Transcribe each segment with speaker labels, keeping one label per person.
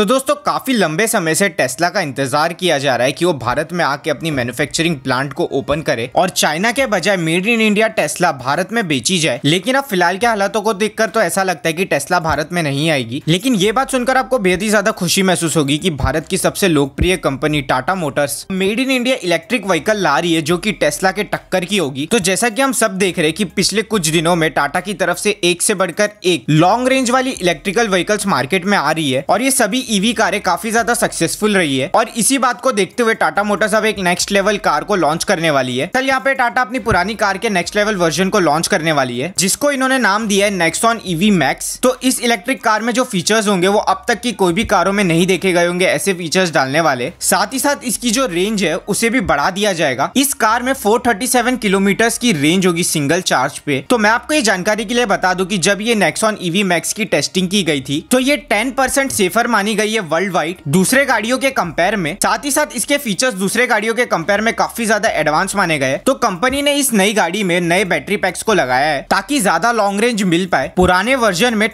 Speaker 1: तो दोस्तों काफ़ी लंबे समय से टेस्ला का इंतजार किया जा रहा है कि वो भारत में आके अपनी मैन्युफैक्चरिंग प्लांट को ओपन करे और चाइना के बजाय made in India Tesla Bharat में बेची जाए लेकिन अब फिलहाल के हालातों को देखकर तो ऐसा लगता है कि टेस्ला भारत में नहीं आएगी लेकिन ये बात सुनकर आपको बेहद ही ज्यादा खुशी महसूस होगी की भारत की सबसे लोकप्रिय company Tata motors made in India electric vehicle ला रही है जो की टेस्ला के टक्कर की होगी तो जैसा की हम सब देख रहे हैं की पिछले कुछ दिनों में टाटा की तरफ से एक से बढ़कर एक लॉन्ग रेंज वाली इलेक्ट्रिकल व्हीकल्स मार्केट में आ रही है और ये सभी ईवी e कारें काफी ज्यादा सक्सेसफुल रही है और इसी बात को देखते हुए टाटा मोटर्स अब एक नेक्स्ट लेवल कार को लॉन्च करने वाली है कल यहाँ पे टाटा अपनी पुरानी कार के नेक्स्ट लेवल वर्जन को लॉन्च करने वाली है जिसको इन्होंने नाम दिया है नेक्सॉन ईवी मैक्स तो इस इलेक्ट्रिक कार में जो फीचर्स होंगे वो अब तक की कोई भी कारों में नहीं देखे गए होंगे ऐसे फीचर्स डालने वाले साथ ही साथ इसकी जो रेंज है उसे भी बढ़ा दिया जाएगा इस कार में 437 किलोमीटर की रेंज होगी सिंगल चार्ज पे तो मैं आपको ये जानकारी के लिए बता दू की जब ये नेक्सॉन ईवी मैक्स की टेस्टिंग की गई थी तो ये टेन परसेंट सेफर मानी गई है वर्ल्ड वाइड दूसरे गाड़ियों के कंपेयर में साथ ही साथ इसके फीचर्स दूसरे गाड़ियों के कंपेयर में काफी ज्यादा एडवांस माने गए तो कंपनी ने इस नई गाड़ी में नए बैटरी पैक्स को लगाया है ताकि ज्यादा लॉन्ग रेंज मिल पाए पुराने वर्जन में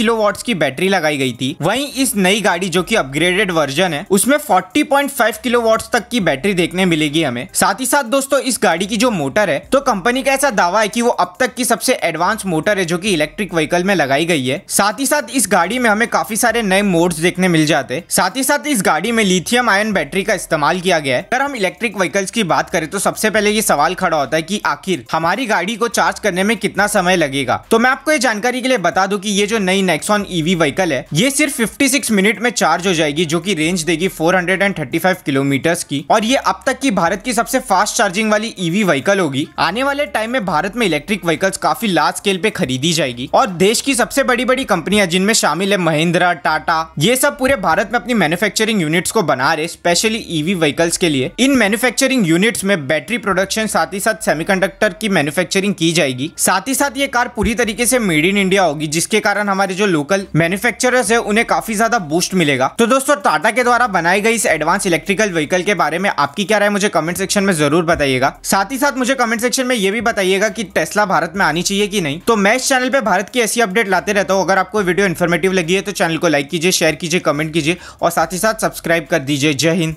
Speaker 1: किलो वॉट की बैटरी लगाई गई थी वही इस नई गाड़ी जो की अपग्रेडेड वर्जन है उसमें forty point five kilowatt तक की बैटरी देखने मिलेगी हमें साथ ही साथ दोस्तों इस गाड़ी की जो मोटर है तो कंपनी का ऐसा दावा है की वो अब तक की सबसे एडवांस मोटर है जो की इलेक्ट्रिक व्हीकल में लगाई गई है साथ ही साथ इस गाड़ी में हमें काफी सारे नए पोर्ट्स देखने मिल जाते साथ ही साथ इस गाड़ी में लिथियम आयन बैटरी का इस्तेमाल किया गया है अगर हम इलेक्ट्रिक व्हीकल्स की बात करें तो सबसे पहले ये सवाल खड़ा होता है की आखिर हमारी गाड़ी को चार्ज करने में कितना समय लगेगा तो मैं आपको ये जानकारी के लिए बता दू की ये जो नई नेक्सॉन ईवी व्हीकल है ये सिर्फ फिफ्टी मिनट में चार्ज हो जाएगी जो की रेंज देगी फोर किलोमीटर की और ये अब तक की भारत की सबसे फास्ट चार्जिंग वाली ईवी e व्हीकल होगी आने वाले टाइम में भारत में इलेक्ट्रिक व्हीकल्स काफी लार्ज स्केल पे खरीदी जाएगी और देश की सबसे बड़ी बड़ी कंपनियां जिनमें शामिल है महिंद्रा टाटा ये सब पूरे भारत में अपनी मैन्युफैक्चरिंग यूनिट्स को बना रहे स्पेशली ईवी व्हीकल्स के लिए इन मैन्युफैक्चरिंग यूनिट्स में बैटरी प्रोडक्शन साथ ही साथ सेमीकंडक्टर की मैन्युफैक्चरिंग की जाएगी साथ ही साथ ये कार पूरी तरीके से मेड इन इंडिया होगी जिसके कारण हमारे जो लोकल मैन्युफैक्चरर्स है उन्हें काफी ज्यादा बूस्ट मिलेगा तो दोस्तों टाटा के द्वारा बनाई गई इस एडवांस इलेक्ट्रिकल व्हीकल के बारे में आपकी क्या राय मुझे कमेंट सेक्शन में जरूर बताइएगा साथ ही साथ मुझे कमेंट सेक्शन में ये भी बताइएगा की टेस्ला भारत में आनी चाहिए की नहीं तो मैं इस चैनल पर भारत की ऐसी अपडेट लाते रहता हूँ अगर आपको वीडियो इन्फॉर्मेटिव लगी है तो चैनल को लाइक कीजिए शेयर कीजिए कमेंट कीजिए और साथ ही साथ सब्सक्राइब कर दीजिए जय हिंद